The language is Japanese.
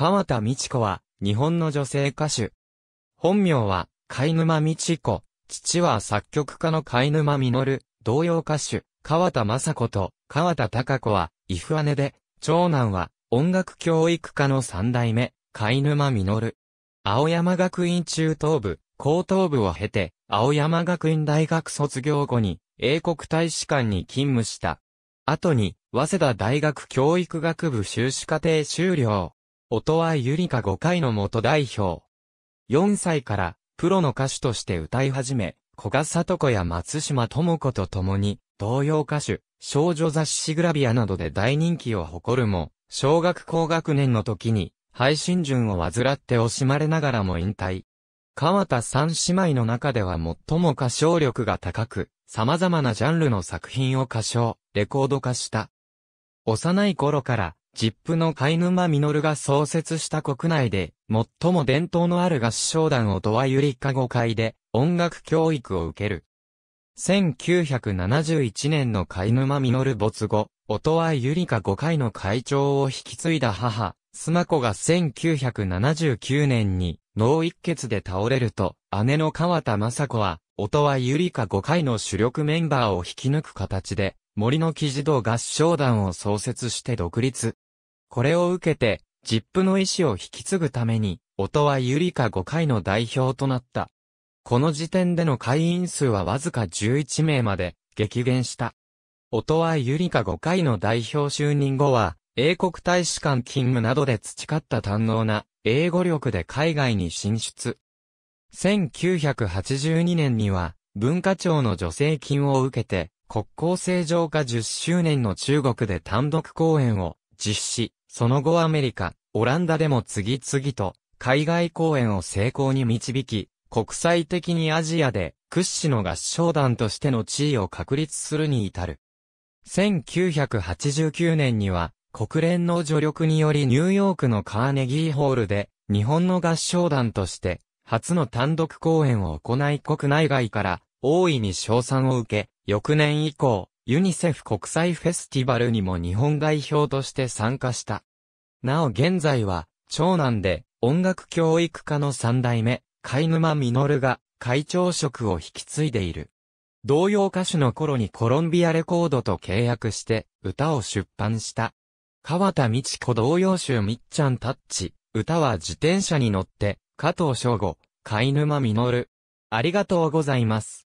川田美智子は、日本の女性歌手。本名は、貝沼美智子。父は作曲家の貝沼実、童謡歌手、川田雅子と、川田隆子は、イフ姉で、長男は、音楽教育科の三代目、貝沼実。青山学院中等部、高等部を経て、青山学院大学卒業後に、英国大使館に勤務した。後に、早稲田大学教育学部修士課程修了。音はゆりか5回の元代表。4歳から、プロの歌手として歌い始め、小賀里子や松島智子と共に、童謡歌手、少女雑誌グラビアなどで大人気を誇るも、小学高学年の時に、配信順を患って惜しまれながらも引退。川田三姉妹の中では最も歌唱力が高く、様々なジャンルの作品を歌唱、レコード化した。幼い頃からジップの貝沼実が創設した国内で、最も伝統のある合唱団音はユリカご会で、音楽教育を受ける。1971年の貝沼実没後、音羽ゆりか5回の会長を引き継いだ母、スマ子が1979年に脳一血で倒れると、姉の川田雅子は、音羽ゆりか5回の主力メンバーを引き抜く形で、森の記事童合唱団を創設して独立。これを受けて、ジップの意思を引き継ぐために、音はユリカ5回の代表となった。この時点での会員数はわずか11名まで激減した。音はユリカ5回の代表就任後は、英国大使館勤務などで培った堪能な英語力で海外に進出。1982年には文化庁の助成金を受けて国交正常化10周年の中国で単独公演を実施、その後アメリカ、オランダでも次々と海外公演を成功に導き、国際的にアジアで屈指の合唱団としての地位を確立するに至る。1989年には国連の助力によりニューヨークのカーネギーホールで日本の合唱団として初の単独公演を行い国内外から大いに賞賛を受け、翌年以降、ユニセフ国際フェスティバルにも日本代表として参加した。なお現在は、長男で音楽教育科の三代目、貝沼実が会長職を引き継いでいる。同様歌手の頃にコロンビアレコードと契約して歌を出版した。川田道子同様集みっちゃんタッチ、歌は自転車に乗って、加藤翔吾、貝沼実。ありがとうございます。